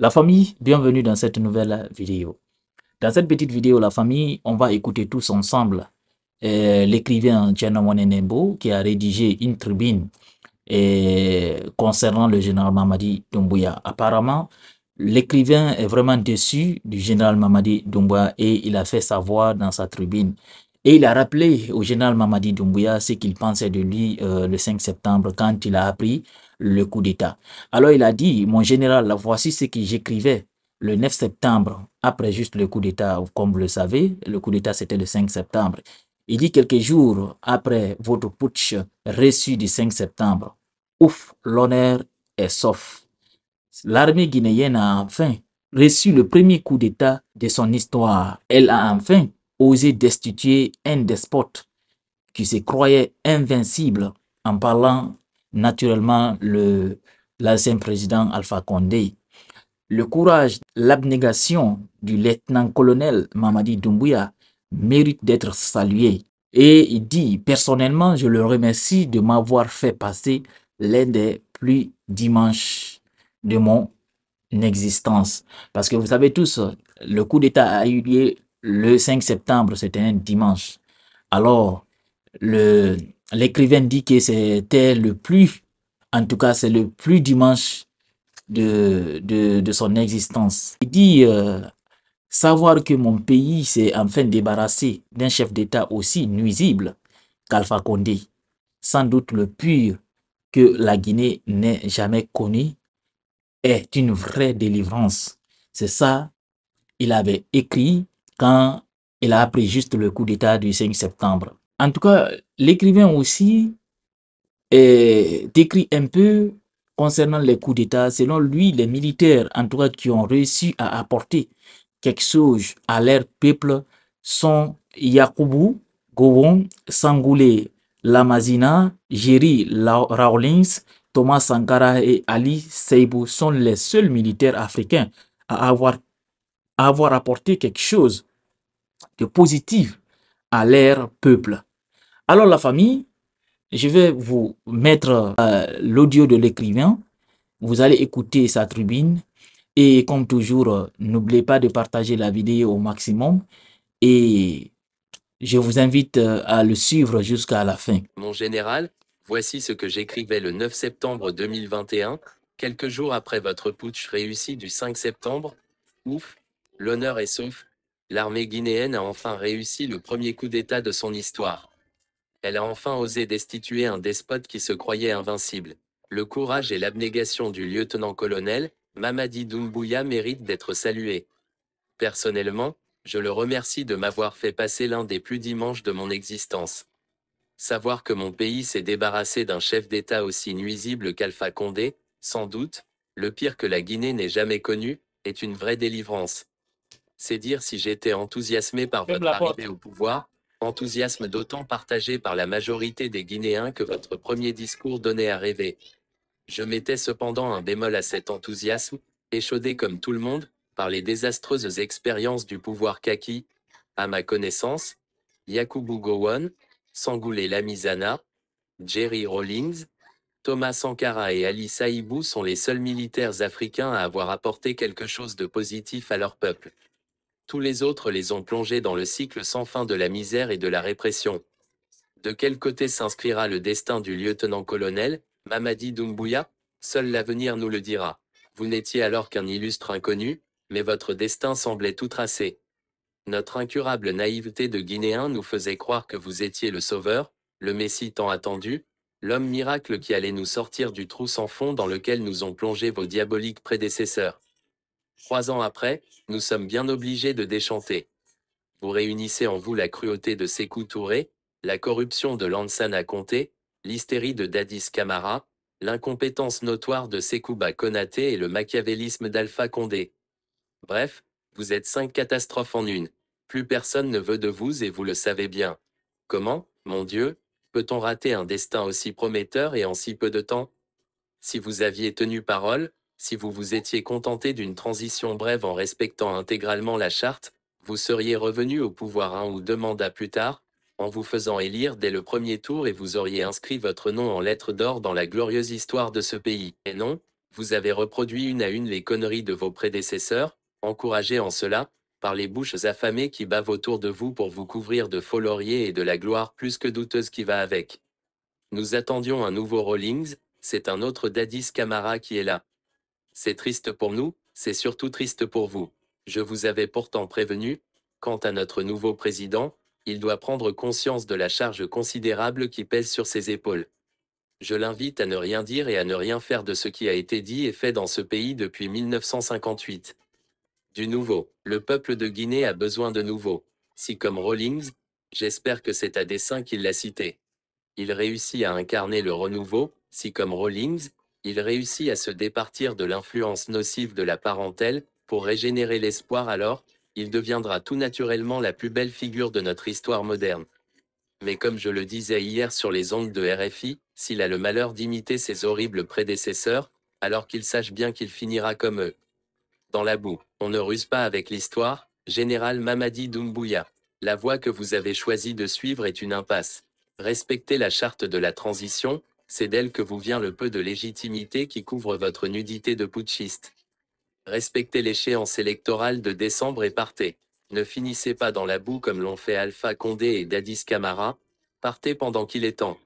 La famille, bienvenue dans cette nouvelle vidéo. Dans cette petite vidéo, la famille, on va écouter tous ensemble euh, l'écrivain Tchenamone Nembo qui a rédigé une tribune euh, concernant le général Mamadi Doumbouya. Apparemment, l'écrivain est vraiment déçu du général Mamadi Doumbouya et il a fait savoir dans sa tribune. Et il a rappelé au général Mamadi Doumbouya ce qu'il pensait de lui euh, le 5 septembre quand il a appris le coup d'État. Alors il a dit, mon général, voici ce que j'écrivais le 9 septembre, après juste le coup d'État, comme vous le savez, le coup d'État c'était le 5 septembre. Il dit quelques jours après votre putsch reçu du 5 septembre, ouf, l'honneur est sauf. L'armée guinéenne a enfin reçu le premier coup d'État de son histoire. Elle a enfin osé destituer un despote qui se croyait invincible en parlant naturellement l'ancien président Alpha Condé. Le courage, l'abnégation du lieutenant-colonel Mamadi Doumbouya mérite d'être salué Et il dit, personnellement, je le remercie de m'avoir fait passer l'un des plus dimanches de mon existence. Parce que vous savez tous, le coup d'État a eu lieu le 5 septembre, c'était un dimanche. Alors, le l'écrivain dit que c'était le plus, en tout cas, c'est le plus dimanche de, de, de, son existence. Il dit euh, savoir que mon pays s'est enfin débarrassé d'un chef d'État aussi nuisible qu'Alpha Condé, sans doute le pur que la Guinée n'ait jamais connu, est une vraie délivrance. C'est ça, il avait écrit quand il a appris juste le coup d'État du 5 septembre. En tout cas, l'écrivain aussi eh, décrit un peu concernant les coups d'État, selon lui, les militaires, en qui ont réussi à apporter quelque chose à leur peuple sont Yakubu, Gowon, Sangoulé, Lamazina, Jerry Rawlings, Thomas Sankara et Ali Seibou sont les seuls militaires africains à avoir, à avoir apporté quelque chose de positif à leur peuple. Alors la famille, je vais vous mettre euh, l'audio de l'écrivain. Vous allez écouter sa tribune. Et comme toujours, euh, n'oubliez pas de partager la vidéo au maximum. Et je vous invite euh, à le suivre jusqu'à la fin. Mon général, voici ce que j'écrivais le 9 septembre 2021, quelques jours après votre putsch réussi du 5 septembre. Ouf, l'honneur est sauf. L'armée guinéenne a enfin réussi le premier coup d'État de son histoire. Elle a enfin osé destituer un despote qui se croyait invincible. Le courage et l'abnégation du lieutenant-colonel, Mamadi Doumbouya méritent d'être salués. Personnellement, je le remercie de m'avoir fait passer l'un des plus dimanches de mon existence. Savoir que mon pays s'est débarrassé d'un chef d'État aussi nuisible qu'Alpha Condé, sans doute, le pire que la Guinée n'ait jamais connu, est une vraie délivrance. C'est dire si j'étais enthousiasmé par votre arrivée au pouvoir, Enthousiasme d'autant partagé par la majorité des Guinéens que votre premier discours donnait à rêver. Je mettais cependant un bémol à cet enthousiasme, échaudé comme tout le monde, par les désastreuses expériences du pouvoir kaki. À ma connaissance, Yakubu Gowon, Sangoulé Lamizana, Jerry Rawlings, Thomas Sankara et Ali Saibou sont les seuls militaires africains à avoir apporté quelque chose de positif à leur peuple tous les autres les ont plongés dans le cycle sans fin de la misère et de la répression. De quel côté s'inscrira le destin du lieutenant-colonel, Mamadi Doumbouya Seul l'avenir nous le dira. Vous n'étiez alors qu'un illustre inconnu, mais votre destin semblait tout tracé. Notre incurable naïveté de Guinéens nous faisait croire que vous étiez le sauveur, le Messie tant attendu, l'homme miracle qui allait nous sortir du trou sans fond dans lequel nous ont plongé vos diaboliques prédécesseurs. Trois ans après, nous sommes bien obligés de déchanter. Vous réunissez en vous la cruauté de Sekou Touré, la corruption de Lansana Conté, l'hystérie de Dadis Camara, l'incompétence notoire de Sekouba Konaté et le machiavélisme d'Alpha Condé. Bref, vous êtes cinq catastrophes en une. Plus personne ne veut de vous et vous le savez bien. Comment, mon Dieu, peut-on rater un destin aussi prometteur et en si peu de temps Si vous aviez tenu parole, si vous vous étiez contenté d'une transition brève en respectant intégralement la charte, vous seriez revenu au pouvoir un ou deux mandats plus tard, en vous faisant élire dès le premier tour et vous auriez inscrit votre nom en lettres d'or dans la glorieuse histoire de ce pays. Et non, vous avez reproduit une à une les conneries de vos prédécesseurs, encouragés en cela, par les bouches affamées qui bavent autour de vous pour vous couvrir de faux lauriers et de la gloire plus que douteuse qui va avec. Nous attendions un nouveau Rawlings, c'est un autre Dadis Camara qui est là. C'est triste pour nous, c'est surtout triste pour vous. Je vous avais pourtant prévenu, quant à notre nouveau président, il doit prendre conscience de la charge considérable qui pèse sur ses épaules. Je l'invite à ne rien dire et à ne rien faire de ce qui a été dit et fait dans ce pays depuis 1958. Du nouveau, le peuple de Guinée a besoin de nouveau. Si comme Rawlings, j'espère que c'est à dessein qu'il l'a cité. Il réussit à incarner le renouveau, si comme Rawlings, il réussit à se départir de l'influence nocive de la parentèle, pour régénérer l'espoir alors, il deviendra tout naturellement la plus belle figure de notre histoire moderne. Mais comme je le disais hier sur les ondes de RFI, s'il a le malheur d'imiter ses horribles prédécesseurs, alors qu'il sache bien qu'il finira comme eux. Dans la boue, on ne ruse pas avec l'histoire, Général Mamadi Doumbouya. La voie que vous avez choisi de suivre est une impasse. Respectez la charte de la transition, c'est d'elle que vous vient le peu de légitimité qui couvre votre nudité de putschiste. Respectez l'échéance électorale de décembre et partez. Ne finissez pas dans la boue comme l'ont fait Alpha Condé et Dadis Camara, partez pendant qu'il est temps.